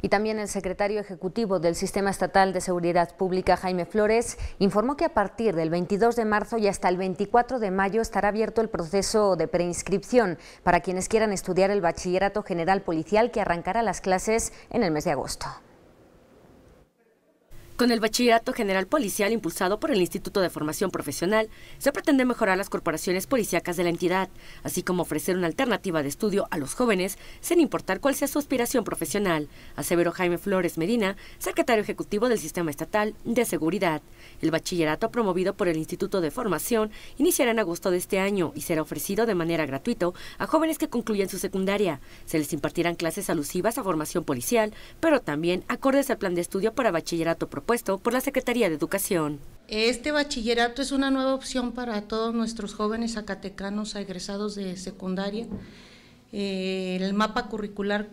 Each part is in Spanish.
Y también el secretario ejecutivo del Sistema Estatal de Seguridad Pública, Jaime Flores, informó que a partir del 22 de marzo y hasta el 24 de mayo estará abierto el proceso de preinscripción para quienes quieran estudiar el Bachillerato General Policial que arrancará las clases en el mes de agosto. Con el Bachillerato General Policial impulsado por el Instituto de Formación Profesional, se pretende mejorar las corporaciones policíacas de la entidad, así como ofrecer una alternativa de estudio a los jóvenes, sin importar cuál sea su aspiración profesional, aseveró Jaime Flores Medina, secretario ejecutivo del Sistema Estatal de Seguridad. El bachillerato promovido por el Instituto de Formación iniciará en agosto de este año y será ofrecido de manera gratuita a jóvenes que concluyan su secundaria. Se les impartirán clases alusivas a formación policial, pero también acordes al plan de estudio para bachillerato profesional por la Secretaría de Educación. Este bachillerato es una nueva opción para todos nuestros jóvenes zacatecanos egresados de secundaria. Eh, el mapa curricular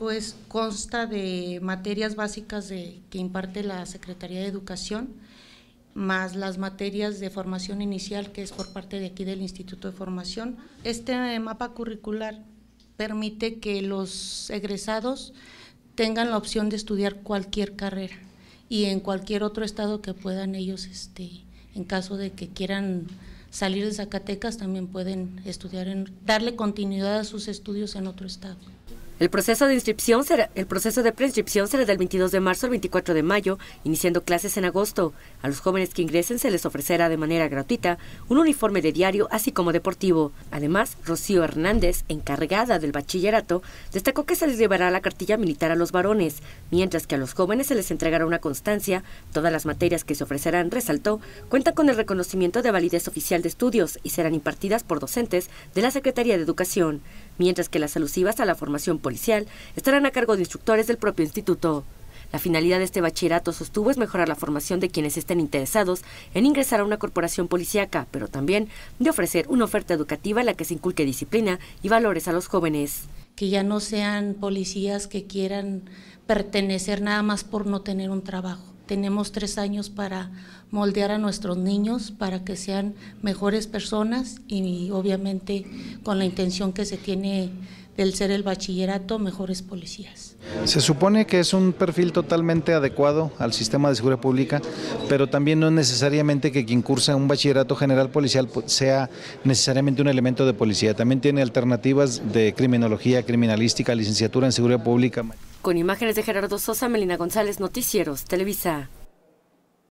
consta de materias básicas que imparte la Secretaría de Educación, más las materias de formación inicial que es por parte de aquí del Instituto de Formación. Este eh, mapa curricular permite que los egresados tengan la opción de estudiar cualquier carrera y en cualquier otro estado que puedan ellos, este, en caso de que quieran salir de Zacatecas, también pueden estudiar, en, darle continuidad a sus estudios en otro estado. El proceso, de inscripción será, el proceso de preinscripción será del 22 de marzo al 24 de mayo, iniciando clases en agosto. A los jóvenes que ingresen se les ofrecerá de manera gratuita un uniforme de diario, así como deportivo. Además, Rocío Hernández, encargada del bachillerato, destacó que se les llevará la cartilla militar a los varones, mientras que a los jóvenes se les entregará una constancia. Todas las materias que se ofrecerán, resaltó, cuentan con el reconocimiento de validez oficial de estudios y serán impartidas por docentes de la Secretaría de Educación mientras que las alusivas a la formación policial estarán a cargo de instructores del propio instituto. La finalidad de este bachillerato sostuvo es mejorar la formación de quienes estén interesados en ingresar a una corporación policíaca, pero también de ofrecer una oferta educativa en la que se inculque disciplina y valores a los jóvenes. Que ya no sean policías que quieran pertenecer nada más por no tener un trabajo tenemos tres años para moldear a nuestros niños para que sean mejores personas y obviamente con la intención que se tiene del ser el bachillerato mejores policías. Se supone que es un perfil totalmente adecuado al sistema de seguridad pública, pero también no es necesariamente que quien cursa un bachillerato general policial sea necesariamente un elemento de policía. También tiene alternativas de criminología, criminalística, licenciatura en seguridad pública. Con imágenes de Gerardo Sosa, Melina González, Noticieros, Televisa.